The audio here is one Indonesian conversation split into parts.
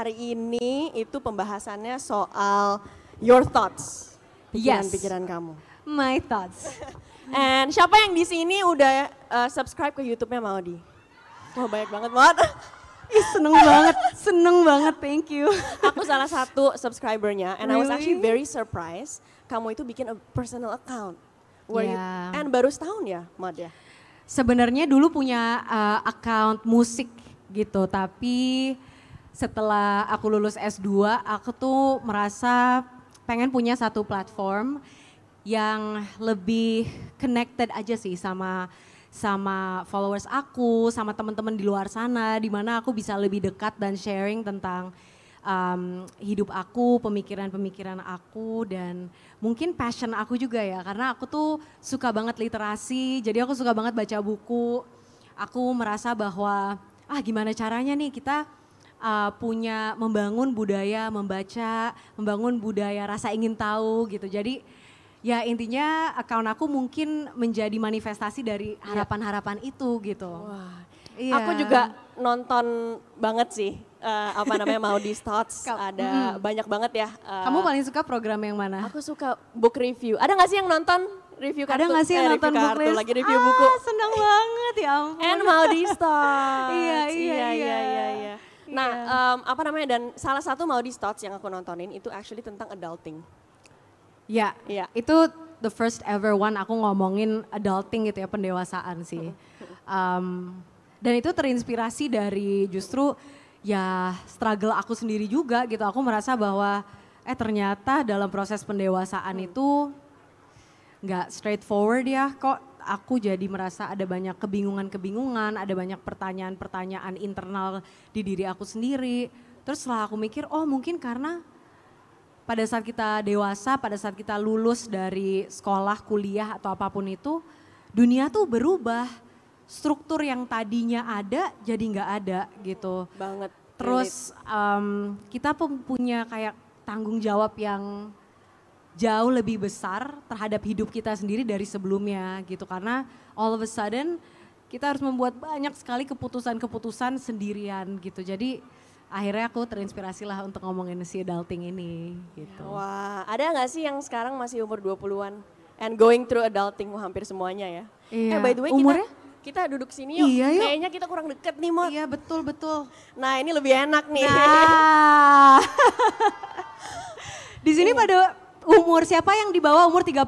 hari ini itu pembahasannya soal your thoughts, pikiran-pikiran yes. kamu. My thoughts. And siapa yang di sini udah uh, subscribe ke YouTube-nya Maudi? Wah banyak banget Maud, Ih, seneng banget, seneng banget, thank you. Aku salah satu subscribernya, and really? I was actually very surprised. Kamu itu bikin a personal account, where yeah. you, and baru setahun ya, Maud ya. Sebenarnya dulu punya uh, account musik gitu, tapi setelah aku lulus S2, aku tuh merasa pengen punya satu platform yang lebih connected aja sih sama sama followers aku, sama teman-teman di luar sana, di mana aku bisa lebih dekat dan sharing tentang um, hidup aku, pemikiran-pemikiran aku, dan mungkin passion aku juga ya, karena aku tuh suka banget literasi, jadi aku suka banget baca buku. Aku merasa bahwa ah gimana caranya nih kita uh, punya membangun budaya membaca, membangun budaya rasa ingin tahu gitu. Jadi ya intinya akun aku mungkin menjadi manifestasi dari iya. harapan-harapan itu gitu. Wah. Iya. Aku juga nonton banget sih uh, apa namanya mau di Thoughts ada mm. banyak banget ya. Uh, Kamu paling suka program yang mana? Aku suka book review. Ada nggak sih yang nonton review kartu. Ada gak sih yang eh, nonton buku lagi review ah, buku? Seneng banget ya ampun. And mau di store. iya, iya, iya, iya. iya. iya, iya. Nah, yeah. Iya. um, apa namanya dan salah satu mau di Stouts yang aku nontonin itu actually tentang adulting. Ya, yeah, yeah. itu the first ever one aku ngomongin adulting gitu ya pendewasaan sih. Um, dan itu terinspirasi dari justru ya struggle aku sendiri juga gitu. Aku merasa bahwa eh ternyata dalam proses pendewasaan hmm. itu nggak straightforward ya kok aku jadi merasa ada banyak kebingungan-kebingungan, ada banyak pertanyaan-pertanyaan internal di diri aku sendiri. Terus setelah aku mikir, oh mungkin karena pada saat kita dewasa, pada saat kita lulus dari sekolah, kuliah atau apapun itu, dunia tuh berubah. Struktur yang tadinya ada jadi nggak ada gitu. Banget. Terus um, kita pun punya kayak tanggung jawab yang jauh lebih besar terhadap hidup kita sendiri dari sebelumnya gitu karena all of a sudden kita harus membuat banyak sekali keputusan-keputusan sendirian gitu. Jadi akhirnya aku terinspirasi lah untuk ngomongin si adulting ini gitu. Wah, ada nggak sih yang sekarang masih umur 20-an and going through adulting hampir semuanya ya? Iya. Eh by the way Umurnya? kita kita duduk sini yuk. Iya, yuk. Kayaknya kita kurang deket nih, mau Iya, betul, betul. Nah, ini lebih enak nih. Nah. Di sini iya. pada umur siapa yang di bawah umur 30?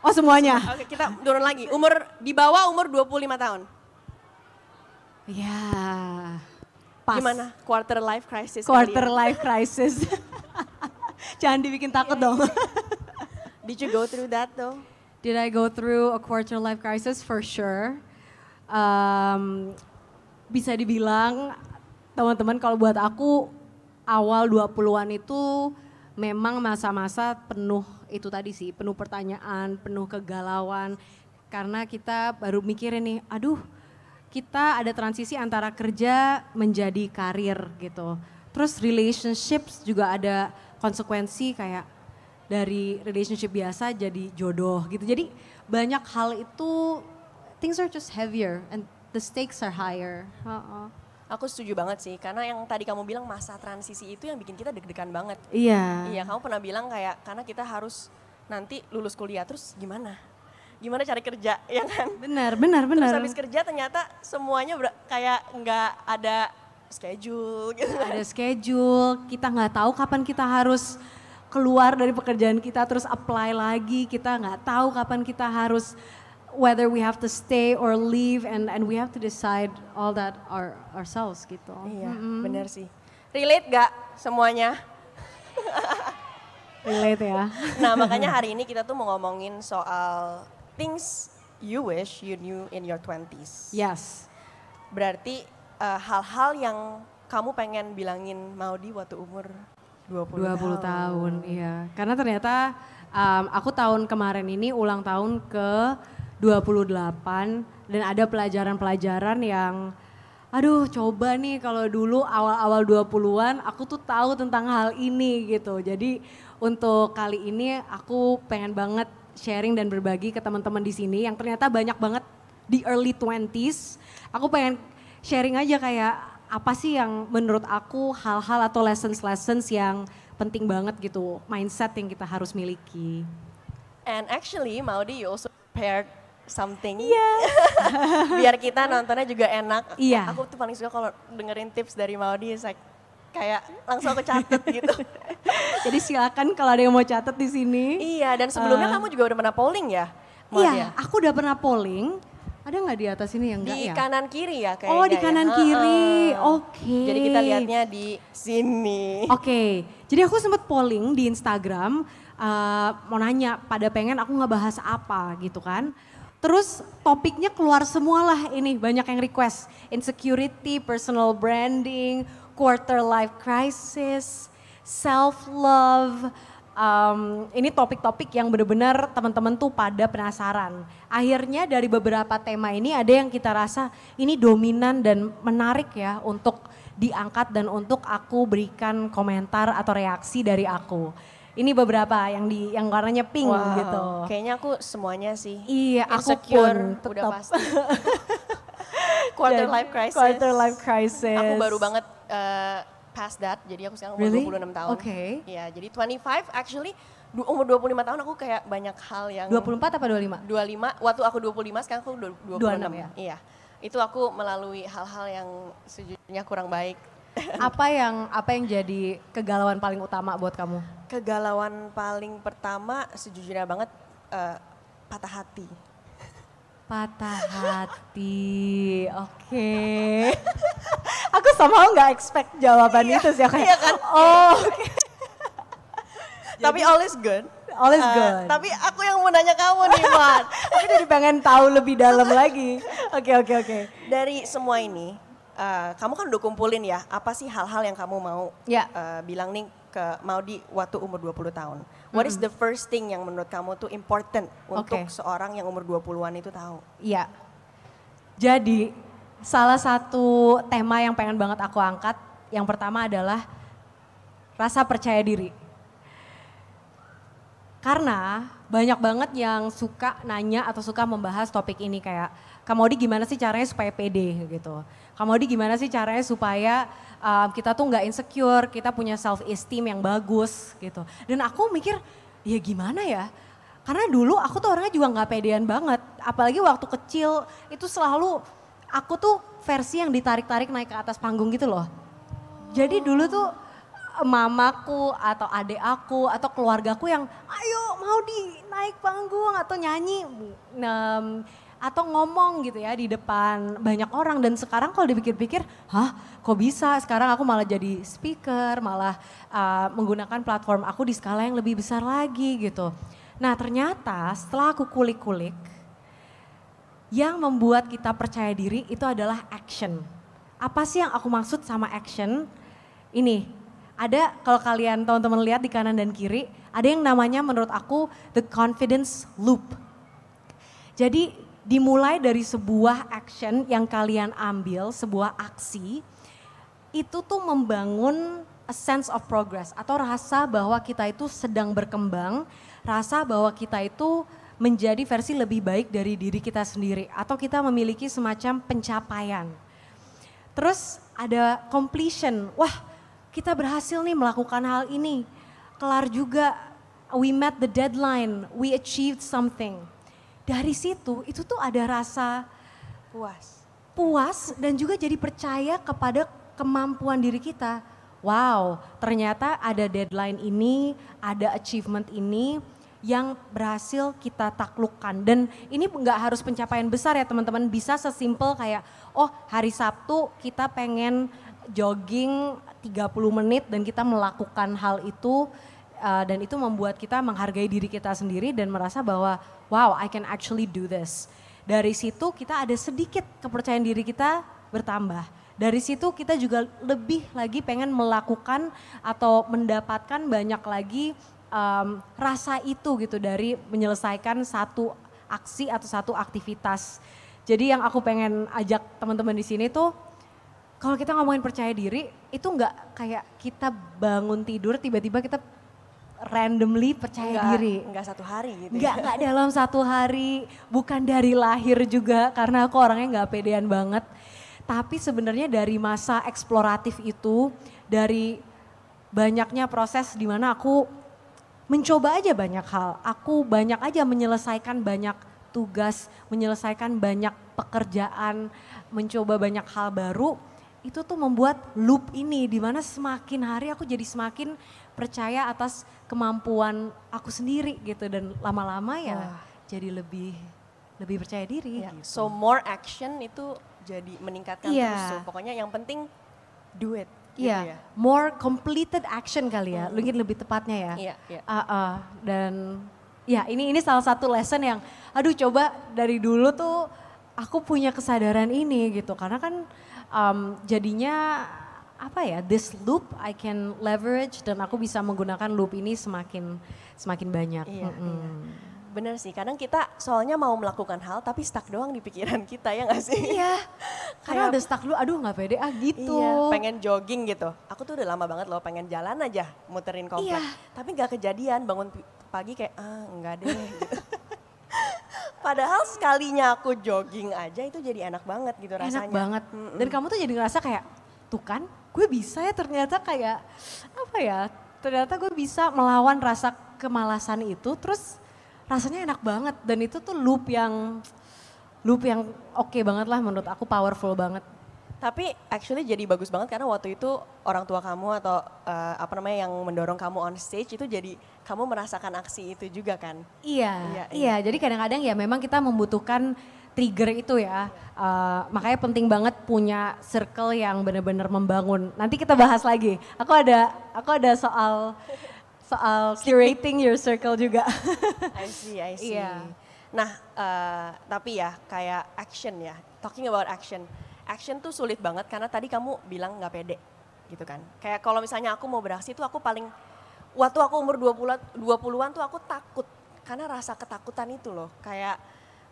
Oh semuanya. Oke kita turun lagi. Umur di bawah umur 25 tahun. Ya. Pas. Gimana? Quarter life crisis. Ya? Quarter kalian. life crisis. Jangan dibikin takut yeah. Iya. dong. Did you go through that though? Did I go through a quarter life crisis? For sure. Um, bisa dibilang teman-teman kalau buat aku awal 20-an itu memang masa-masa penuh itu tadi sih, penuh pertanyaan, penuh kegalauan karena kita baru mikirin nih, aduh kita ada transisi antara kerja menjadi karir gitu. Terus relationships juga ada konsekuensi kayak dari relationship biasa jadi jodoh gitu. Jadi banyak hal itu things are just heavier and the stakes are higher. Uh -uh. Aku setuju banget sih, karena yang tadi kamu bilang masa transisi itu yang bikin kita deg-degan banget. Iya. Iya, kamu pernah bilang kayak karena kita harus nanti lulus kuliah terus gimana? Gimana cari kerja, ya kan? Benar, benar, benar. Terus habis kerja ternyata semuanya kayak nggak ada schedule. Gitu. Ada schedule, kita nggak tahu kapan kita harus keluar dari pekerjaan kita terus apply lagi, kita nggak tahu kapan kita harus whether we have to stay or leave and and we have to decide all that our, ourselves gitu. Iya, mm-hmm. benar sih. Relate gak semuanya? Relate ya. Nah, makanya hari ini kita tuh mau ngomongin soal things you wish you knew in your 20s. Yes. Berarti hal eh, hal-hal yang kamu pengen bilangin Maudi waktu umur 20, 20 tahun. tahun. Iya, karena ternyata um, aku tahun kemarin ini ulang tahun ke 28 dan ada pelajaran-pelajaran yang aduh coba nih kalau dulu awal-awal 20-an aku tuh tahu tentang hal ini gitu. Jadi untuk kali ini aku pengen banget sharing dan berbagi ke teman-teman di sini yang ternyata banyak banget di early 20s. Aku pengen sharing aja kayak apa sih yang menurut aku hal-hal atau lessons-lessons yang penting banget gitu, mindset yang kita harus miliki. And actually Maudi you also prepared something. Iya. Biar kita nontonnya juga enak. Iya. Aku tuh paling suka kalau dengerin tips dari Maudie, like, kayak langsung aku catet gitu. Jadi silakan kalau ada yang mau catet di sini. Iya, dan sebelumnya uh, kamu juga udah pernah polling ya? Iya, yeah, aku udah pernah polling. Ada nggak di atas ini yang enggak ya? Di kanan kiri ya kayaknya. Oh, di ya. kanan ya. kiri. Oke. Uh, okay. Jadi kita lihatnya di sini. Oke. Okay. Jadi aku sempat polling di Instagram uh, mau nanya pada pengen aku ngebahas apa gitu kan. Terus topiknya keluar semualah ini banyak yang request. Insecurity, personal branding, quarter life crisis, self love. Um, ini topik-topik yang benar-benar teman-teman tuh pada penasaran. Akhirnya dari beberapa tema ini ada yang kita rasa ini dominan dan menarik ya untuk diangkat dan untuk aku berikan komentar atau reaksi dari aku. Ini beberapa yang di yang warnanya pink wow. gitu. Kayaknya aku semuanya sih. Iya, aku pun tetap. Udah pasti. quarter life crisis. Quarter life crisis. Aku baru banget uh, eh, past that, jadi aku sekarang umur really? 26 tahun. Oke. Okay. Iya, jadi 25 actually umur 25 tahun aku kayak banyak hal yang 24 apa 25? 25. Waktu aku 25 sekarang aku 26. 26 ya. Iya. Itu aku melalui hal-hal yang sejujurnya kurang baik apa yang apa yang jadi kegalauan paling utama buat kamu? Kegalauan paling pertama sejujurnya banget uh, patah hati. Patah hati, oke. Okay. Aku sama nggak expect jawaban iya, itu sih, kayak iya kan? oh. Okay. Tapi all is good. All is eh, good. Uh, tapi aku yang mau nanya kamu nih, Mat. aku jadi pengen tahu lebih dalam lagi. Oke, okay, oke, okay, oke. Okay. Dari semua ini, Eh, kamu kan udah kumpulin ya, apa sih hal-hal yang kamu mau yeah. Ya. uh, bilang nih ke Maudi waktu umur 20 tahun. What mm -hmm. is the first thing yang menurut kamu tuh important untuk seorang yang umur 20-an itu tahu? Iya. Jadi salah satu tema yang pengen banget aku angkat yang pertama adalah rasa percaya diri. Karena banyak banget yang suka nanya atau suka membahas topik ini kayak Kak Maudi gimana sih caranya supaya pede gitu. Kamodi gimana sih caranya supaya uh, kita tuh nggak insecure, kita punya self esteem yang bagus gitu. Dan aku mikir ya gimana ya? Karena dulu aku tuh orangnya juga nggak pedean banget, apalagi waktu kecil itu selalu aku tuh versi yang ditarik-tarik naik ke atas panggung gitu loh. Jadi dulu tuh eh, mamaku atau adek aku atau keluargaku yang ayo mau di naik panggung atau nyanyi. nah, atau ngomong gitu ya di depan banyak orang dan sekarang kalau dipikir-pikir, hah kok bisa? Sekarang aku malah jadi speaker, malah uh, menggunakan platform aku di skala yang lebih besar lagi gitu. Nah ternyata setelah aku kulik-kulik, yang membuat kita percaya diri itu adalah action. Apa sih yang aku maksud sama action? Ini ada kalau kalian teman-teman lihat di kanan dan kiri, ada yang namanya menurut aku the confidence loop. Jadi dimulai dari sebuah action yang kalian ambil, sebuah aksi, itu tuh membangun a sense of progress atau rasa bahwa kita itu sedang berkembang, rasa bahwa kita itu menjadi versi lebih baik dari diri kita sendiri atau kita memiliki semacam pencapaian. Terus ada completion, wah kita berhasil nih melakukan hal ini, kelar juga, we met the deadline, we achieved something dari situ itu tuh ada rasa puas. Puas dan juga jadi percaya kepada kemampuan diri kita. Wow, ternyata ada deadline ini, ada achievement ini yang berhasil kita taklukkan. Dan ini nggak harus pencapaian besar ya teman-teman, bisa sesimpel kayak oh hari Sabtu kita pengen jogging 30 menit dan kita melakukan hal itu uh, dan itu membuat kita menghargai diri kita sendiri dan merasa bahwa wow I can actually do this. Dari situ kita ada sedikit kepercayaan diri kita bertambah. Dari situ kita juga lebih lagi pengen melakukan atau mendapatkan banyak lagi um, rasa itu gitu dari menyelesaikan satu aksi atau satu aktivitas. Jadi yang aku pengen ajak teman-teman di sini tuh kalau kita ngomongin percaya diri itu nggak kayak kita bangun tidur tiba-tiba kita randomly percaya enggak, diri? Enggak satu hari gitu. Enggak, enggak ya. dalam satu hari, bukan dari lahir juga karena aku orangnya enggak pedean banget. Tapi sebenarnya dari masa eksploratif itu, dari banyaknya proses di mana aku mencoba aja banyak hal. Aku banyak aja menyelesaikan banyak tugas, menyelesaikan banyak pekerjaan, mencoba banyak hal baru itu tuh membuat loop ini dimana semakin hari aku jadi semakin percaya atas kemampuan aku sendiri gitu dan lama-lama ya oh. jadi lebih lebih percaya diri. Yeah. Gitu. So more action itu jadi meningkatkan yeah. terus. So, pokoknya yang penting do it. gitu yeah. Ya. more completed action kali ya, hmm. mungkin lebih tepatnya ya. Iya. Yeah, iya. yeah. uh, uh, dan ya ini ini salah satu lesson yang, aduh coba dari dulu tuh aku punya kesadaran ini gitu, karena kan um, jadinya apa ya this loop I can leverage dan aku bisa menggunakan loop ini semakin semakin banyak. Iya, mm -hmm. iya. Bener sih, kadang kita soalnya mau melakukan hal tapi stuck doang di pikiran kita ya gak sih? Iya, karena udah stuck lu aduh nggak pede ah gitu. Iya, pengen jogging gitu. Aku tuh udah lama banget loh pengen jalan aja muterin komplek. Iya. Tapi nggak kejadian bangun pagi kayak ah enggak deh Padahal sekalinya aku jogging aja itu jadi enak banget gitu rasanya. Enak banget. Dan kamu tuh jadi ngerasa kayak, tuh kan gue bisa ya ternyata kayak, apa ya, ternyata gue bisa melawan rasa kemalasan itu. Terus rasanya enak banget dan itu tuh loop yang, loop yang oke okay banget lah menurut aku powerful banget. Tapi actually jadi bagus banget karena waktu itu orang tua kamu atau uh, apa namanya yang mendorong kamu on stage itu jadi kamu merasakan aksi itu juga kan? Iya, iya. iya. iya. Jadi kadang-kadang ya memang kita membutuhkan trigger itu ya. Uh, makanya penting banget punya circle yang benar-benar membangun. Nanti kita bahas lagi. Aku ada aku ada soal soal curating your circle juga. I see, I iya. see. Iya. Nah, uh, tapi ya kayak action ya. Talking about action action tuh sulit banget karena tadi kamu bilang nggak pede gitu kan. Kayak kalau misalnya aku mau beraksi tuh aku paling waktu aku umur 20 20-an tuh aku takut karena rasa ketakutan itu loh. Kayak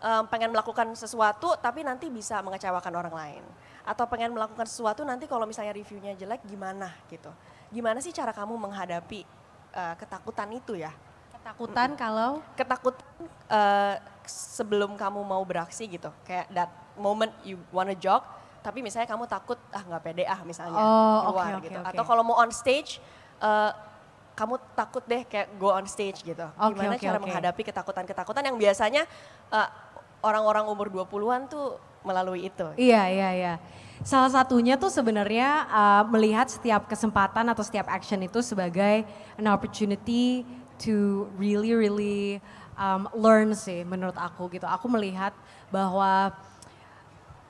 um, pengen melakukan sesuatu tapi nanti bisa mengecewakan orang lain atau pengen melakukan sesuatu nanti kalau misalnya reviewnya jelek gimana gitu. Gimana sih cara kamu menghadapi uh, ketakutan itu ya? Ketakutan kalau ketakutan uh, sebelum kamu mau beraksi gitu. Kayak that moment you wanna jog tapi misalnya kamu takut ah nggak pede ah misalnya oh, keluar okay, gitu. Okay, Atau kalau mau on stage uh, kamu takut deh kayak go on stage gitu. Okay, Gimana okay, cara okay. menghadapi ketakutan-ketakutan yang biasanya eh, orang-orang uh, umur 20-an tuh melalui itu. Iya, iya, iya. Salah satunya tuh sebenarnya uh, melihat setiap kesempatan atau setiap action itu sebagai an opportunity to really really um, learn sih menurut aku gitu. Aku melihat bahwa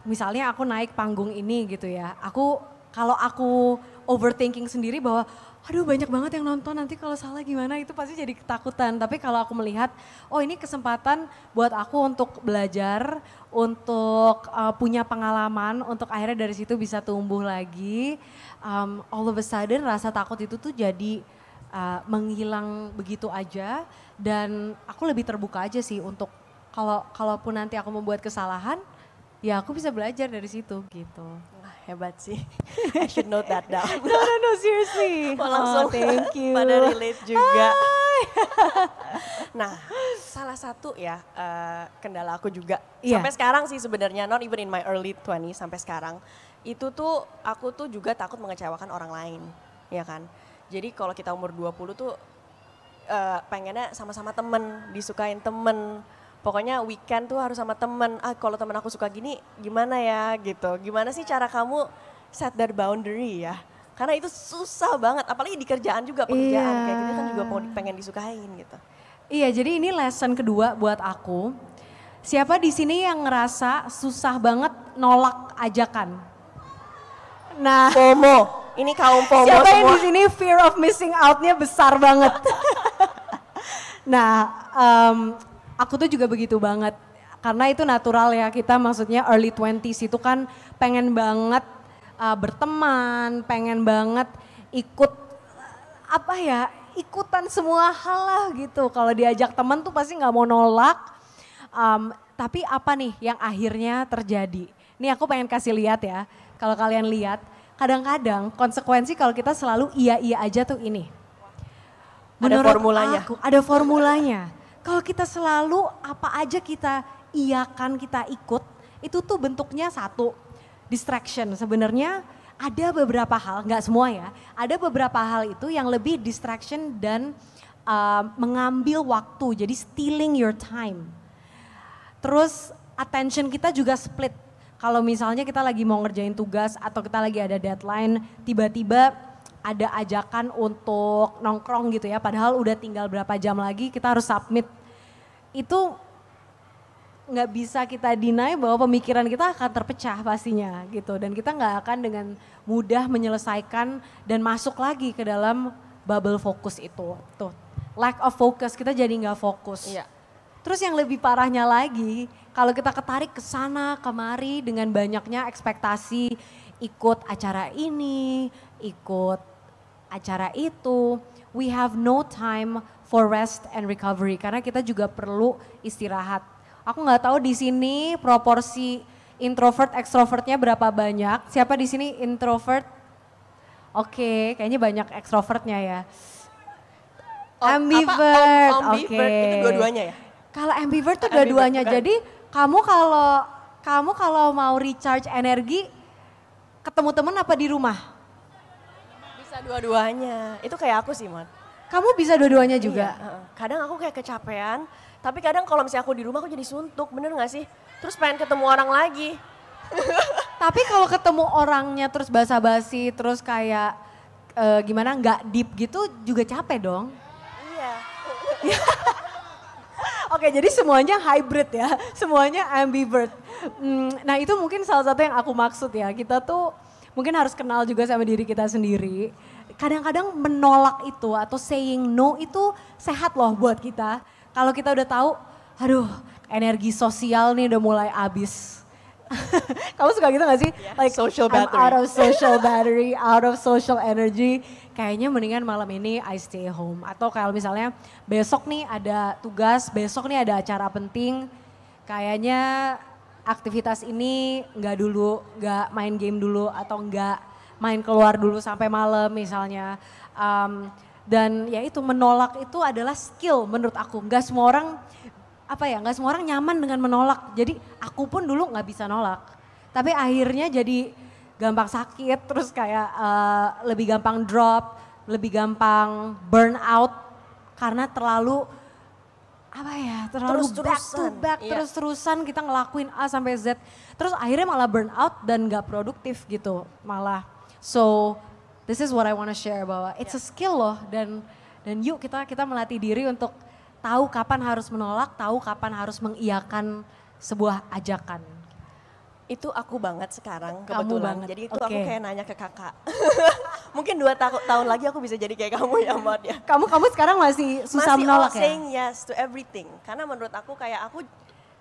misalnya aku naik panggung ini gitu ya. Aku kalau aku overthinking sendiri bahwa aduh banyak banget yang nonton nanti kalau salah gimana itu pasti jadi ketakutan. Tapi kalau aku melihat oh ini kesempatan buat aku untuk belajar, untuk uh, punya pengalaman, untuk akhirnya dari situ bisa tumbuh lagi. Um, all of a sudden rasa takut itu tuh jadi uh, menghilang begitu aja dan aku lebih terbuka aja sih untuk kalau kalaupun nanti aku membuat kesalahan ya aku bisa belajar dari situ gitu. Wah, hebat sih. I should note that down. no, no, no, seriously. Oh, langsung oh, thank you. pada relate juga. nah, salah satu ya uh, kendala aku juga yeah. sampai sekarang sih sebenarnya not even in my early 20 sampai sekarang itu tuh aku tuh juga takut mengecewakan orang lain, ya kan? Jadi kalau kita umur 20 tuh uh, pengennya sama-sama temen, disukain temen, pokoknya weekend tuh harus sama temen. Ah kalau temen aku suka gini gimana ya gitu. Gimana sih cara kamu set that boundary ya? Karena itu susah banget, apalagi di kerjaan juga iya. pekerjaan iya. kayak gitu kan juga pengen disukain gitu. Iya, jadi ini lesson kedua buat aku. Siapa di sini yang ngerasa susah banget nolak ajakan? Nah, FOMO. Ini kaum FOMO Siapa yang di sini fear of missing out-nya besar banget? nah, um, aku tuh juga begitu banget. Karena itu natural ya kita maksudnya early 20s itu kan pengen banget uh, berteman, pengen banget ikut apa ya ikutan semua hal lah gitu. Kalau diajak teman tuh pasti nggak mau nolak. Um, tapi apa nih yang akhirnya terjadi? Nih aku pengen kasih lihat ya. Kalau kalian lihat, kadang-kadang konsekuensi kalau kita selalu iya-iya aja tuh ini. Menurut ada formulanya. Aku, ada formulanya. Kalau kita selalu apa aja kita iakan, kita ikut, itu tuh bentuknya satu distraction. Sebenarnya ada beberapa hal, nggak semua ya, ada beberapa hal itu yang lebih distraction dan uh, mengambil waktu. Jadi stealing your time. Terus attention kita juga split. Kalau misalnya kita lagi mau ngerjain tugas atau kita lagi ada deadline, tiba-tiba ada ajakan untuk nongkrong gitu ya, padahal udah tinggal berapa jam lagi kita harus submit itu nggak bisa kita deny bahwa pemikiran kita akan terpecah pastinya gitu dan kita nggak akan dengan mudah menyelesaikan dan masuk lagi ke dalam bubble fokus itu tuh lack of focus kita jadi nggak fokus iya. terus yang lebih parahnya lagi kalau kita ketarik ke sana kemari dengan banyaknya ekspektasi ikut acara ini ikut acara itu we have no time for rest and recovery karena kita juga perlu istirahat. Aku nggak tahu di sini proporsi introvert ekstrovertnya berapa banyak. Siapa di sini introvert? Oke, okay, kayaknya banyak ekstrovertnya ya. Om, oh, oh, ambivert, oke. Okay. Itu dua-duanya ya? Kalau ambivert tuh dua-duanya. Jadi kamu kalau kamu kalau mau recharge energi ketemu temen apa di rumah? Bisa dua-duanya. Itu kayak aku sih, Mat. Kamu bisa dua-duanya iya, juga? Iya, kadang aku kayak kecapean, tapi kadang kalau misalnya aku di rumah aku jadi suntuk, bener gak sih? Terus pengen ketemu orang lagi. tapi kalau ketemu orangnya terus basa-basi, terus kayak e, gimana nggak deep gitu juga capek dong? Iya. Oke, jadi semuanya hybrid ya, semuanya ambivert. Hmm, nah itu mungkin salah satu yang aku maksud ya, kita tuh mungkin harus kenal juga sama diri kita sendiri kadang-kadang menolak itu atau saying no itu sehat loh buat kita. Kalau kita udah tahu, aduh energi sosial nih udah mulai habis. Kamu suka gitu gak sih? Yeah, like social battery. I'm out of social battery, out of social energy. Kayaknya mendingan malam ini I stay home. Atau kalau misalnya besok nih ada tugas, besok nih ada acara penting. Kayaknya aktivitas ini nggak dulu, nggak main game dulu atau nggak main keluar dulu sampai malam misalnya. Um, dan ya itu menolak itu adalah skill menurut aku. Gak semua orang apa ya gak semua orang nyaman dengan menolak. Jadi aku pun dulu nggak bisa nolak. Tapi akhirnya jadi gampang sakit, terus kayak uh, lebih gampang drop, lebih gampang burn out karena terlalu apa ya terlalu terus back to back iya. terus terusan kita ngelakuin A sampai Z terus akhirnya malah burn out dan nggak produktif gitu malah So this is what I want to share bahwa it's yeah. a skill loh dan dan yuk kita kita melatih diri untuk tahu kapan harus menolak, tahu kapan harus mengiyakan sebuah ajakan. Itu aku banget sekarang kebetulan. Kamu banget. Jadi itu okay. aku kayak nanya ke kakak. Mungkin dua ta tahun lagi aku bisa jadi kayak kamu ya Mbak ya. Kamu kamu sekarang masih susah masih menolak ya? saying yes to everything. Karena menurut aku kayak aku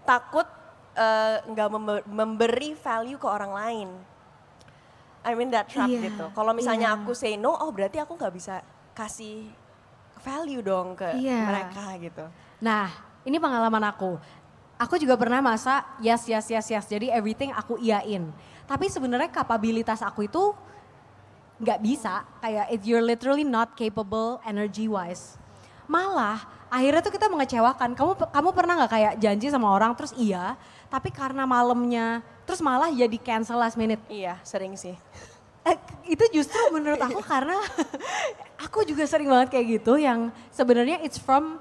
takut eh, nggak uh, memberi value ke orang lain. I mean that trap yeah. gitu. Kalau misalnya yeah. aku say no, oh berarti aku nggak bisa kasih value dong ke yeah. mereka gitu. Nah, ini pengalaman aku. Aku juga pernah masa yes, yes, yes, yes. Jadi everything aku iain. Tapi sebenarnya kapabilitas aku itu nggak bisa. Kayak if you're literally not capable energy wise. Malah akhirnya tuh kita mengecewakan. Kamu kamu pernah nggak kayak janji sama orang terus iya, tapi karena malamnya terus malah jadi cancel last minute. Iya, sering sih. Eh, itu justru menurut aku karena aku juga sering banget kayak gitu yang sebenarnya it's from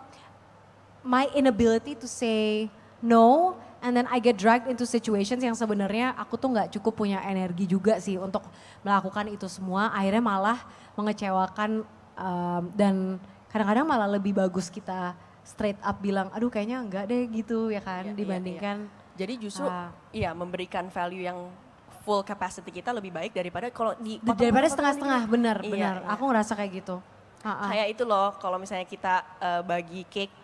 my inability to say no and then I get dragged into situations yang sebenarnya aku tuh nggak cukup punya energi juga sih untuk melakukan itu semua akhirnya malah mengecewakan um, dan kadang-kadang malah lebih bagus kita straight up bilang aduh kayaknya enggak deh gitu ya kan yeah, iya, iya. dibandingkan yeah, yeah. Jadi justru ah. iya memberikan value yang full capacity kita lebih baik daripada kalau di daripada setengah-setengah benar iya, benar. Iya. Aku ngerasa kayak gitu. Ha-ha. Ah. Kayak itu loh kalau misalnya kita uh, bagi cake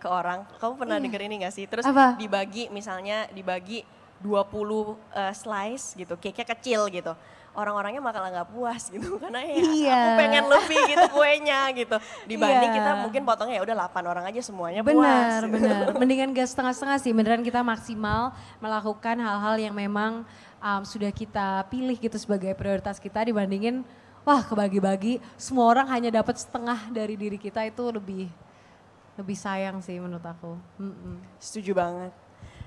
ke orang. Kamu pernah iya. denger ini gak sih? Terus Apa? dibagi misalnya dibagi 20 uh, eh, slice gitu, cake-nya kecil gitu. Orang-orangnya bakal nggak puas gitu karena ya iya. aku pengen lebih gitu kuenya gitu. Dibanding iya. kita mungkin potongnya ya udah 8 orang aja semuanya bener, puas. Benar, benar. Mendingan gak setengah-setengah sih, beneran kita maksimal melakukan hal-hal yang memang um, sudah kita pilih gitu sebagai prioritas kita dibandingin wah kebagi-bagi semua orang hanya dapat setengah dari diri kita itu lebih lebih sayang sih menurut aku. Mm -mm. Setuju banget.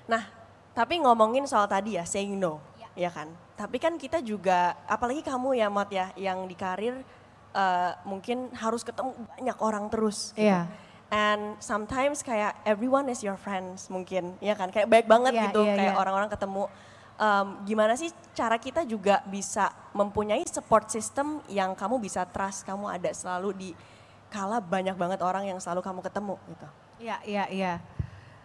Nah, tapi ngomongin soal tadi ya saying no, ya, ya kan. Tapi kan kita juga, apalagi kamu ya Mat ya, yang di karir uh, mungkin harus ketemu banyak orang terus. Gitu. Iya. And sometimes kayak everyone is your friends mungkin, ya kan? Kayak baik banget ya, gitu, ya, kayak iya. orang-orang ya. ketemu. Um, gimana sih cara kita juga bisa mempunyai support system yang kamu bisa trust, kamu ada selalu di kala banyak banget orang yang selalu kamu ketemu gitu. Iya, iya, iya.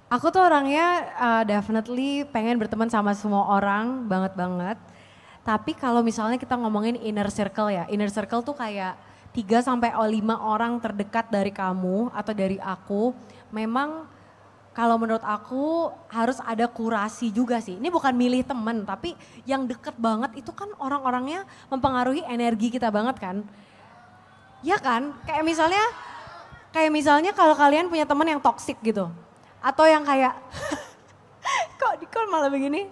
Aku tuh orangnya uh, definitely pengen berteman sama semua orang banget banget. Tapi kalau misalnya kita ngomongin inner circle ya, inner circle tuh kayak tiga sampai lima orang terdekat dari kamu atau dari aku. Memang kalau menurut aku harus ada kurasi juga sih. Ini bukan milih temen, tapi yang deket banget itu kan orang-orangnya mempengaruhi energi kita banget kan. Ya kan? Kayak misalnya kayak misalnya kalau kalian punya temen yang toksik gitu atau yang kayak kok di call malah begini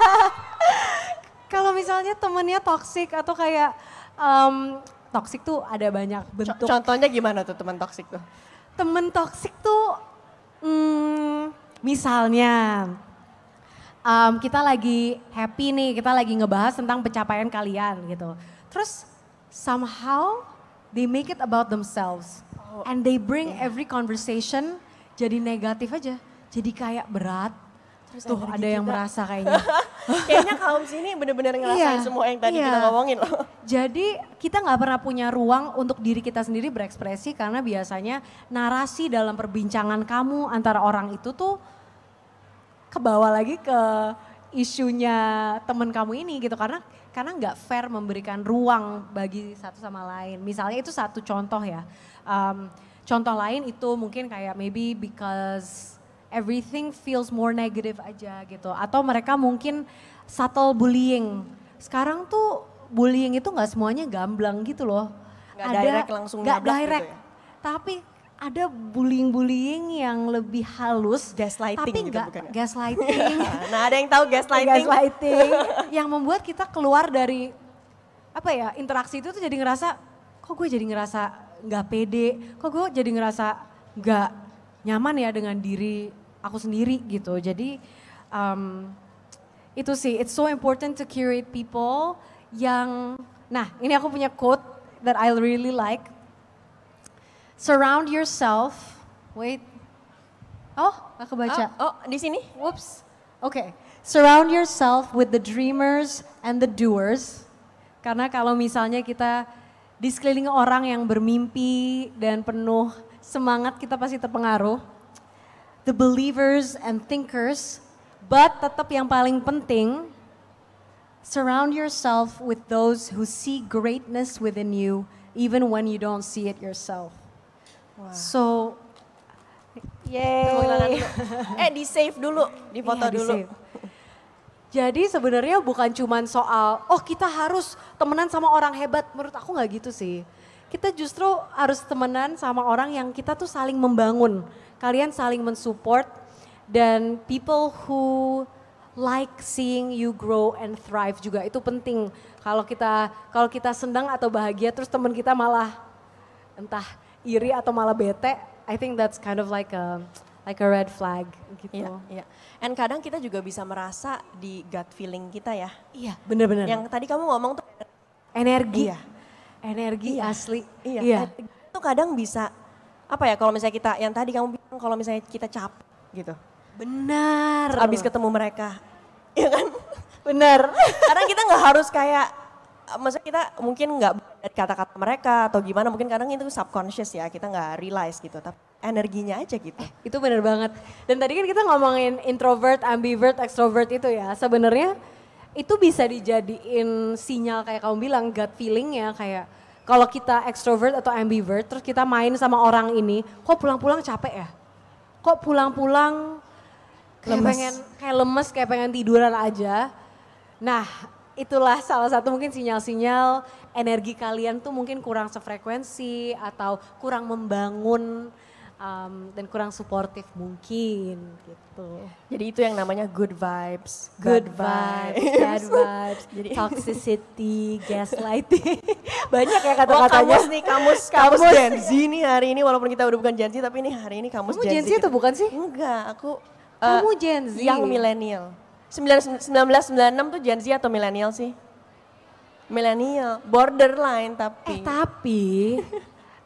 kalau misalnya temennya toksik atau kayak um, mmm, toksik tuh ada banyak bentuk contohnya gimana tuh teman toksik tuh temen toksik tuh hmm, misalnya um, kita lagi happy nih kita lagi ngebahas tentang pencapaian kalian gitu terus somehow they make it about themselves oh. and they bring every conversation jadi negatif aja. Jadi kayak berat. Terus Tuh ada yang kita. merasa kayaknya. kayaknya kaum sini bener-bener ngerasain iya, semua yang tadi iya. kita ngomongin loh. Jadi kita nggak pernah punya ruang untuk diri kita sendiri berekspresi karena biasanya narasi dalam perbincangan kamu antara orang itu tuh kebawa lagi ke isunya temen kamu ini gitu karena karena nggak fair memberikan ruang bagi satu sama lain. Misalnya itu satu contoh ya. Um, Contoh lain itu mungkin kayak maybe because everything feels more negative aja gitu. Atau mereka mungkin subtle bullying. Sekarang tuh bullying itu nggak semuanya gamblang gitu loh. Gak ada, direct langsung gak gitu direct. Gitu ya? Tapi ada bullying-bullying yang lebih halus, gaslighting tapi gitu gak, bukan? Gaslighting. nah, ada yang tahu gaslighting? gaslighting yang membuat kita keluar dari apa ya interaksi itu tuh jadi ngerasa kok gue jadi ngerasa nggak pede kok gue jadi ngerasa nggak nyaman ya dengan diri aku sendiri gitu jadi um, itu sih it's so important to curate people yang nah ini aku punya quote that I really like surround yourself wait oh aku baca oh, oh di sini whoops oke okay. surround yourself with the dreamers and the doers karena kalau misalnya kita di sekeliling orang yang bermimpi dan penuh semangat kita pasti terpengaruh. The believers and thinkers, but tetap yang paling penting, surround yourself with those who see greatness within you, even when you don't see it yourself. Wow. So, yay. eh di save dulu, di foto yeah, dulu. Di save. Jadi sebenarnya bukan cuma soal oh kita harus temenan sama orang hebat. Menurut aku nggak gitu sih. Kita justru harus temenan sama orang yang kita tuh saling membangun. Kalian saling mensupport dan people who like seeing you grow and thrive juga itu penting. Kalau kita kalau kita senang atau bahagia terus teman kita malah entah iri atau malah bete, I think that's kind of like a like a red flag gitu. Iya, iya. And kadang kita juga bisa merasa di gut feeling kita ya. Iya, benar-benar. Yang tadi kamu ngomong tuh energi. Iya. Energi iya. asli. Iya. iya. Itu kadang bisa apa ya kalau misalnya kita yang tadi kamu bilang kalau misalnya kita cap, gitu. Benar. Abis ketemu mereka. Iya kan? Benar. Karena kita nggak harus kayak maksudnya kita mungkin nggak kata-kata mereka atau gimana mungkin kadang itu subconscious ya kita nggak realize gitu tapi energinya aja gitu. Eh, itu bener banget. Dan tadi kan kita ngomongin introvert, ambivert, extrovert itu ya. Sebenarnya itu bisa dijadiin sinyal kayak kamu bilang gut feeling ya kayak kalau kita extrovert atau ambivert terus kita main sama orang ini kok pulang-pulang capek ya kok pulang-pulang kayak pengen kayak lemes kayak pengen tiduran aja nah itulah salah satu mungkin sinyal-sinyal energi kalian tuh mungkin kurang sefrekuensi atau kurang membangun um, dan kurang suportif mungkin gitu. Jadi itu yang namanya good vibes, good bad vibes, bad vibes, Jadi, toxicity, gaslighting. Banyak ya kata-katanya. Oh, kamus nih, kamus, kamus, kamus Gen Z nih hari ini walaupun kita udah bukan Gen Z tapi ini hari ini kamus Kamu Gen, Gen Z. Kamu Gen Z atau bukan sih? Enggak, aku uh, Kamu Gen Z. Yang milenial. 1996 tuh Gen Z atau milenial sih? Milenial, borderline tapi. Eh tapi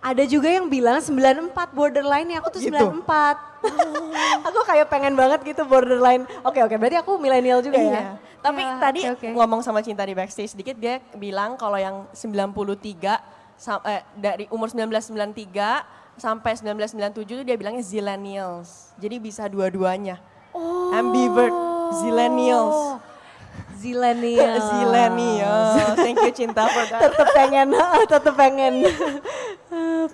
ada juga yang bilang 94 borderline aku tuh gitu? sembilan 94. aku kayak pengen banget gitu borderline. Oke okay, oke okay, berarti aku milenial juga iya. ya. Tapi ya, tadi okay, okay. ngomong sama Cinta di backstage sedikit dia bilang kalau yang 93 eh, dari umur 1993 sampai 1997 itu dia bilangnya zillennials. Jadi bisa dua-duanya. Oh. Ambivert, zillennials. Zilenial. Zilenial. Thank you Cinta for tetep pengen, tetep pengen.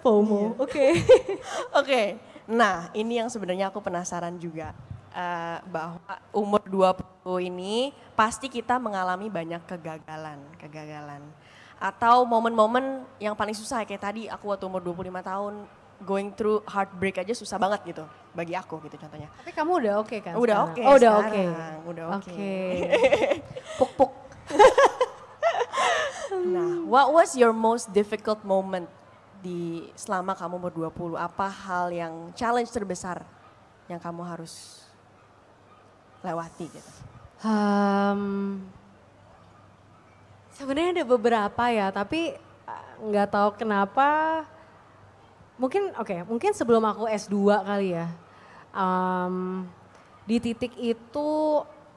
FOMO. Iya. Oke. Oke. Okay. Nah, ini yang sebenarnya aku penasaran juga. Uh, bahwa umur 20 ini pasti kita mengalami banyak kegagalan, kegagalan. Atau momen-momen yang paling susah kayak tadi aku waktu umur 25 tahun going through heartbreak aja susah banget gitu bagi aku gitu contohnya. Tapi kamu udah oke okay kan? Udah oke. Okay oh, udah oke. Okay. Udah oke. Okay. Okay. Puk-puk. nah, what was your most difficult moment di selama kamu umur 20? Apa hal yang challenge terbesar yang kamu harus lewati gitu? Um, Sebenarnya ada beberapa ya, tapi eh, nggak tahu kenapa. Mungkin oke, okay, mungkin sebelum aku S2 kali ya. Um, di titik itu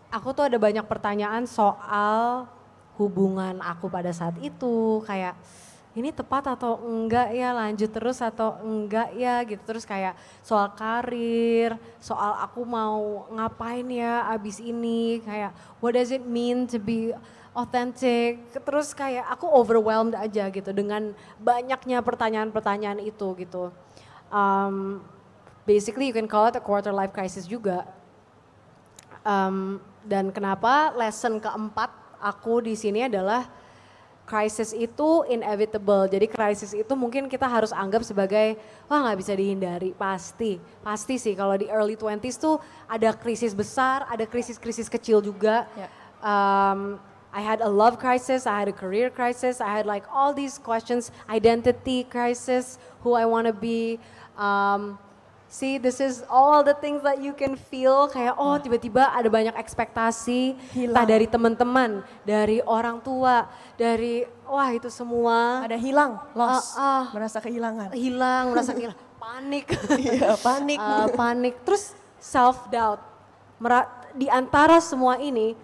aku tuh ada banyak pertanyaan soal hubungan aku pada saat itu kayak ini tepat atau enggak ya lanjut terus atau enggak ya gitu terus kayak soal karir soal aku mau ngapain ya abis ini kayak what does it mean to be authentic terus kayak aku overwhelmed aja gitu dengan banyaknya pertanyaan-pertanyaan itu gitu um, basically you can call it a quarter life crisis juga um, dan kenapa lesson keempat aku di sini adalah Krisis itu inevitable. Jadi krisis itu mungkin kita harus anggap sebagai wah nggak bisa dihindari, pasti. Pasti sih kalau di early 20s tuh ada krisis besar, ada krisis-krisis kecil juga. Yeah. Um, I had a love crisis, I had a career crisis, I had like all these questions, identity crisis, who I wanna be, um, See, this is all the things that you can feel kayak oh hmm. tiba-tiba ada banyak ekspektasi hilang. dari teman-teman, dari orang tua, dari wah itu semua ada hilang, loss, uh, uh, merasa kehilangan. Hilang, merasa kehilangan, panik. Iya, panik. uh, panik. Terus self doubt. di antara semua ini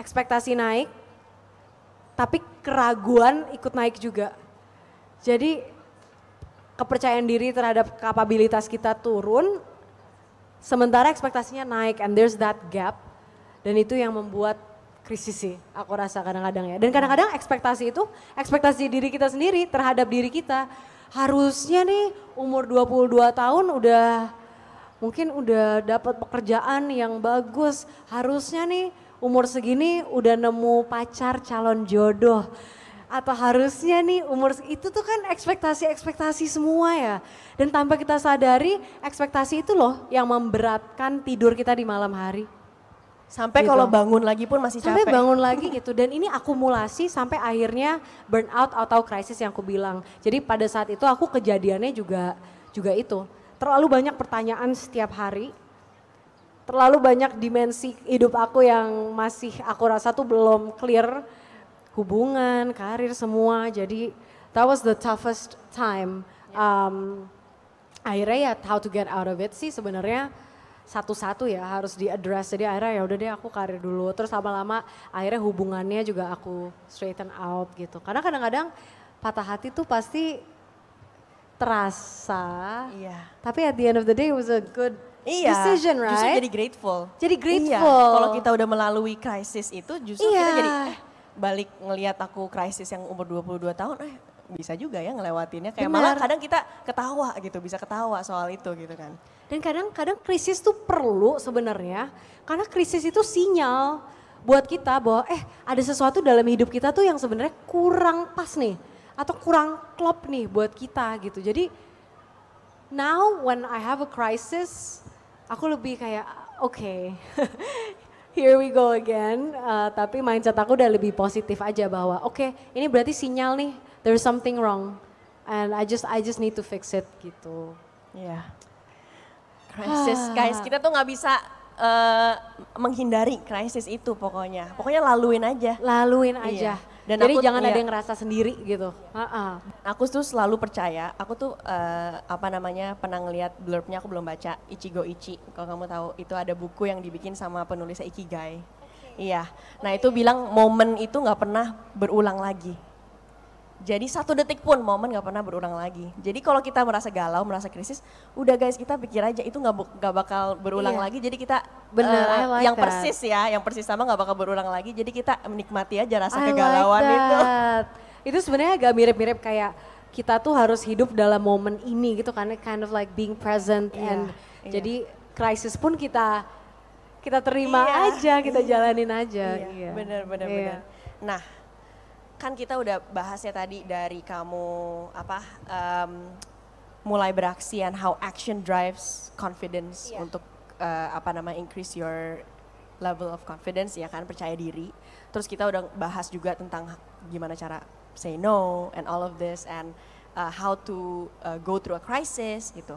ekspektasi naik tapi keraguan ikut naik juga. Jadi kepercayaan diri terhadap kapabilitas kita turun, sementara ekspektasinya naik and there's that gap dan itu yang membuat krisis sih aku rasa kadang-kadang ya. Dan kadang-kadang ekspektasi itu ekspektasi diri kita sendiri terhadap diri kita. Harusnya nih umur 22 tahun udah mungkin udah dapat pekerjaan yang bagus. Harusnya nih umur segini udah nemu pacar calon jodoh atau harusnya nih umur itu tuh kan ekspektasi-ekspektasi semua ya. Dan tanpa kita sadari ekspektasi itu loh yang memberatkan tidur kita di malam hari. Sampai gitu. kalau bangun lagi pun masih capek. Sampai bangun lagi gitu dan ini akumulasi sampai akhirnya burnout atau krisis yang aku bilang. Jadi pada saat itu aku kejadiannya juga juga itu. Terlalu banyak pertanyaan setiap hari. Terlalu banyak dimensi hidup aku yang masih aku rasa tuh belum clear hubungan, karir semua. Jadi that was the toughest time. Um, akhirnya ya how to get out of it sih sebenarnya satu-satu ya harus di address Jadi akhirnya ya udah deh aku karir dulu. Terus lama-lama akhirnya hubungannya juga aku straighten out gitu. Karena kadang-kadang patah hati tuh pasti terasa. Iya. Tapi at the end of the day it was a good iya, decision, right? Justru jadi grateful. Jadi iya. grateful. Iya. Kalau kita udah melalui krisis itu justru iya. kita jadi eh balik ngelihat aku krisis yang umur 22 tahun, eh bisa juga ya ngelewatinnya. Kayak Benar. malah kadang kita ketawa gitu, bisa ketawa soal itu gitu kan. Dan kadang-kadang krisis tuh perlu sebenarnya, karena krisis itu sinyal buat kita bahwa eh ada sesuatu dalam hidup kita tuh yang sebenarnya kurang pas nih atau kurang klop nih buat kita gitu. Jadi now when I have a crisis, aku lebih kayak oke. Okay. here we go again. Uh, tapi mindset aku udah lebih positif aja bahwa oke okay, ini berarti sinyal nih there's something wrong and I just I just need to fix it gitu. Ya. Yeah. Crisis ah. guys kita tuh nggak bisa uh, menghindari krisis itu pokoknya. Pokoknya laluin aja. Laluin iya. aja. Yeah. Dan Jadi aku, jangan iya. ada yang ngerasa sendiri gitu. Uh-uh. Aku tuh selalu percaya, aku tuh uh, apa namanya pernah ngeliat blurbnya aku belum baca Ichigo Ichi. Kalau kamu tahu itu ada buku yang dibikin sama penulis Ikigai. Okay. Iya. Nah, okay. itu bilang momen itu nggak pernah berulang lagi jadi satu detik pun momen nggak pernah berulang lagi. Jadi kalau kita merasa galau, merasa krisis, udah guys kita pikir aja itu nggak nggak bakal berulang iya. lagi. Jadi kita benar uh, eh, like yang that. persis ya, yang persis sama nggak bakal berulang lagi. Jadi kita menikmati aja rasa I kegalauan like itu. Itu sebenarnya agak mirip-mirip kayak kita tuh harus hidup dalam momen ini gitu karena kind of like being present yeah, and yeah. jadi krisis pun kita kita terima yeah. aja, kita iya. jalanin aja. Iya, Yeah. Bener, bener, yeah. bener. Nah, kan kita udah bahasnya tadi dari kamu apa um, mulai beraksi and how action drives confidence yeah. untuk uh, apa nama increase your level of confidence ya kan percaya diri. Terus kita udah bahas juga tentang gimana cara say no and all of this and uh, how to uh, go through a crisis gitu.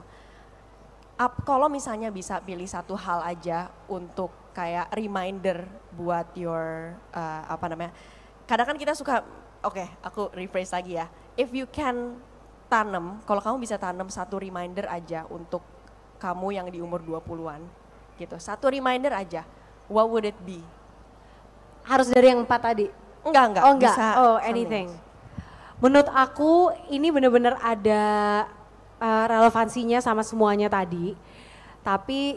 Up kalau misalnya bisa pilih satu hal aja untuk kayak reminder buat your uh, apa namanya kadang kan kita suka oke okay, aku rephrase lagi ya if you can tanam kalau kamu bisa tanam satu reminder aja untuk kamu yang di umur 20-an gitu satu reminder aja what would it be harus dari yang empat tadi enggak enggak oh enggak bisa oh anything menurut aku ini benar benar ada uh, relevansinya sama semuanya tadi tapi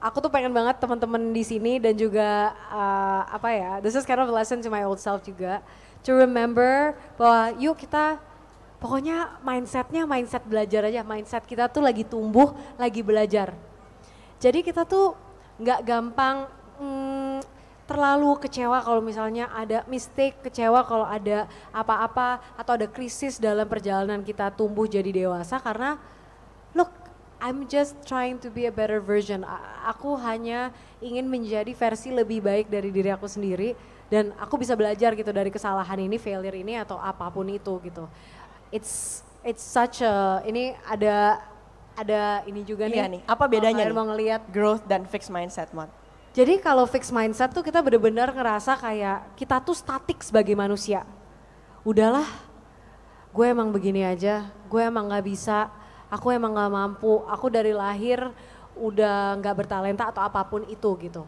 aku tuh pengen banget teman-teman di sini dan juga uh, apa ya, this is kind of a lesson to my old self juga to remember bahwa yuk kita pokoknya mindsetnya mindset belajar aja, mindset kita tuh lagi tumbuh, lagi belajar. Jadi kita tuh nggak gampang hmm, terlalu kecewa kalau misalnya ada mistake, kecewa kalau ada apa-apa atau ada krisis dalam perjalanan kita tumbuh jadi dewasa karena look I'm just trying to be a better version. aku hanya ingin menjadi versi lebih baik dari diri aku sendiri dan aku bisa belajar gitu dari kesalahan ini, failure ini atau apapun itu gitu. It's it's such a ini ada ada ini juga iya nih. nih. Apa bedanya nih? mau ngelihat growth dan fixed mindset, Mat? Jadi kalau fixed mindset tuh kita benar-benar ngerasa kayak kita tuh statik sebagai manusia. Udahlah, gue emang begini aja, gue emang nggak bisa, aku emang gak mampu aku dari lahir udah gak bertalenta atau apapun itu gitu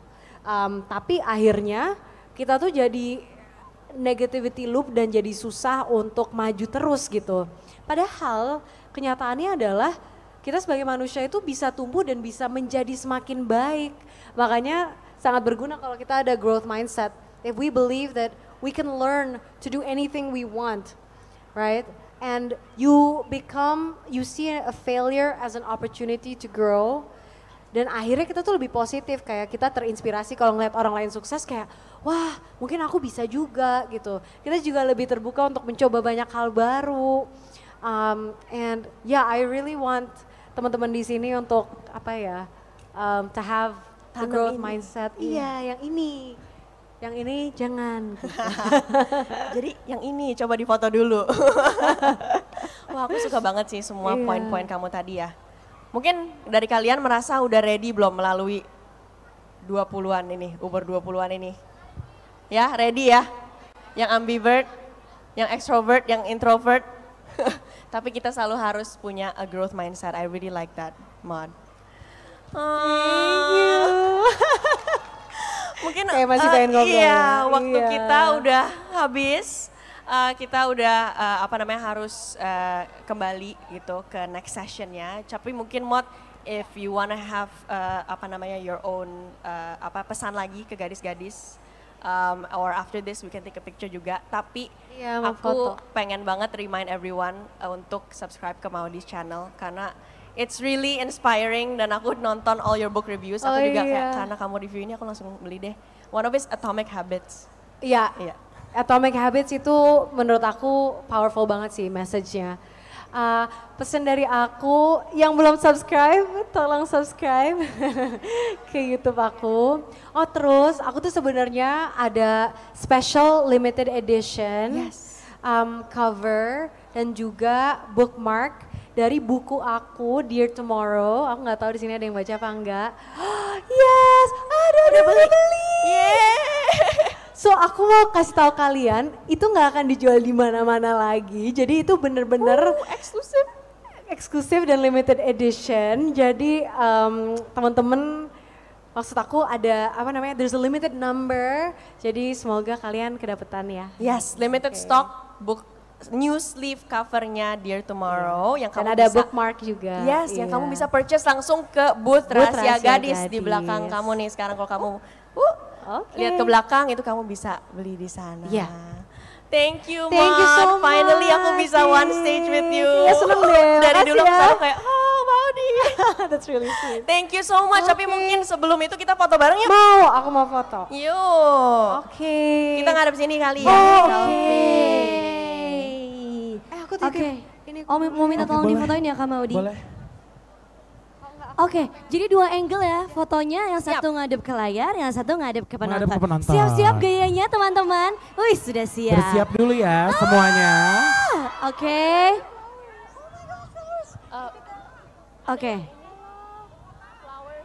um, tapi akhirnya kita tuh jadi negativity loop dan jadi susah untuk maju terus gitu padahal kenyataannya adalah kita sebagai manusia itu bisa tumbuh dan bisa menjadi semakin baik makanya sangat berguna kalau kita ada growth mindset if we believe that we can learn to do anything we want right and you become you see a failure as an opportunity to grow dan akhirnya kita tuh lebih positif kayak kita terinspirasi kalau ngeliat orang lain sukses kayak wah mungkin aku bisa juga gitu kita juga lebih terbuka untuk mencoba banyak hal baru um, and yeah I really want teman-teman di sini untuk apa ya um, to have the growth ini. mindset iya yeah, yang ini yang ini jangan. Gitu. Jadi yang ini coba difoto dulu. Wah aku suka banget sih semua iya. poin-poin kamu tadi ya. Mungkin dari kalian merasa udah ready belum melalui 20-an ini, umur 20-an ini? Ya, ready ya? Yang ambivert, yang extrovert, yang introvert. Tapi kita selalu harus punya a growth mindset. I really like that, Mon. Thank you. Ah mungkin kayak masih uh, eh, ngobrol. Iya, waktu iya. kita udah habis. Uh, kita udah uh, apa namanya harus uh, kembali gitu ke next sessionnya. Tapi mungkin mod if you wanna have uh, apa namanya your own uh, apa pesan lagi ke gadis-gadis um, or after this we can take a picture juga. Tapi yeah, aku foto. pengen banget remind everyone untuk subscribe ke Maudis channel karena it's really inspiring dan aku nonton all your book reviews. Aku oh, juga iya. kayak karena kamu review ini aku langsung beli deh. One of his Atomic Habits. Iya. Yeah. Atomic Habits itu menurut aku powerful banget sih message-nya. Uh, pesan dari aku yang belum subscribe, tolong subscribe ke YouTube aku. Oh terus, aku tuh sebenarnya ada special limited edition yes. um, cover dan juga bookmark dari buku aku Dear Tomorrow. Aku nggak tahu di sini ada yang baca apa enggak. yes, ada udah beli. beli. Yeah. So aku mau kasih tahu kalian, itu nggak akan dijual di mana-mana lagi. Jadi itu bener-bener oh, eksklusif, eksklusif dan limited edition. Jadi um, teman-teman, maksud aku ada apa namanya? There's a limited number. Jadi semoga kalian kedapetan ya. Yes, limited okay. stock book news leaf covernya Dear Tomorrow iya. yang kamu Dan ada bisa, bookmark juga. Yes, yeah. yang iya. kamu bisa purchase langsung ke booth, booth Rahasia, Rahasia Gadis, Gadis di belakang kamu nih sekarang kalau kamu oh, uh, okay. lihat ke belakang itu kamu bisa beli di sana. Yeah. Thank you, Thank you so much. Finally aku bisa one stage with you. Ya, seneng deh. Dari dulu aku selalu ya. kayak, oh mau di That's really sweet. Thank you so much. Okay. Tapi mungkin sebelum itu kita foto bareng yuk. Mau, aku mau foto. Yuk. Oke. Okay. Kita ngadep sini kali ya. Oh, oke. Okay ikut, ikut. Oke, okay. Ini oh, mau minta tolong okay, difotoin ya Kak Maudi? Boleh. Oke, okay, jadi dua angle ya fotonya, yang satu siap. ngadep ke layar, yang satu ngadep ke penonton. Siap-siap gayanya teman-teman. Wih, sudah siap. Bersiap dulu ya ah, semuanya. Oke. Okay. Oh. Oke. Okay.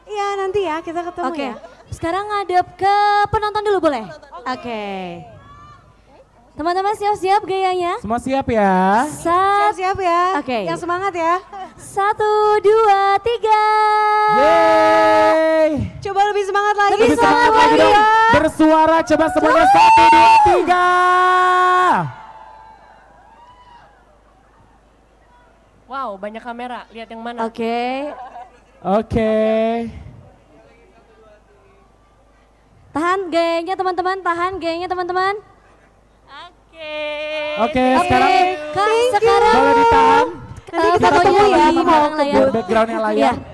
Iya nanti ya kita ketemu okay. ya. Sekarang ngadep ke penonton dulu boleh? Oke. Okay. okay. Teman-teman siap-siap gayanya? Semua siap ya. Siap-siap ya. Oke. Okay. Yang semangat ya. Satu, dua, tiga. Yeay. Coba lebih semangat lagi. Lebih semangat, semangat lagi. Ya. Bersuara coba semuanya. Coba. Satu, dua, tiga. Wow, banyak kamera. Lihat yang mana. Oke. Okay. Oke. Okay. Tahan gayanya teman-teman, tahan gayanya teman-teman. Oke, sekarang Kak, sekarang boleh ditahan. Nanti kita eh, tunggu ya, mau ke backgroundnya layar. Yeah.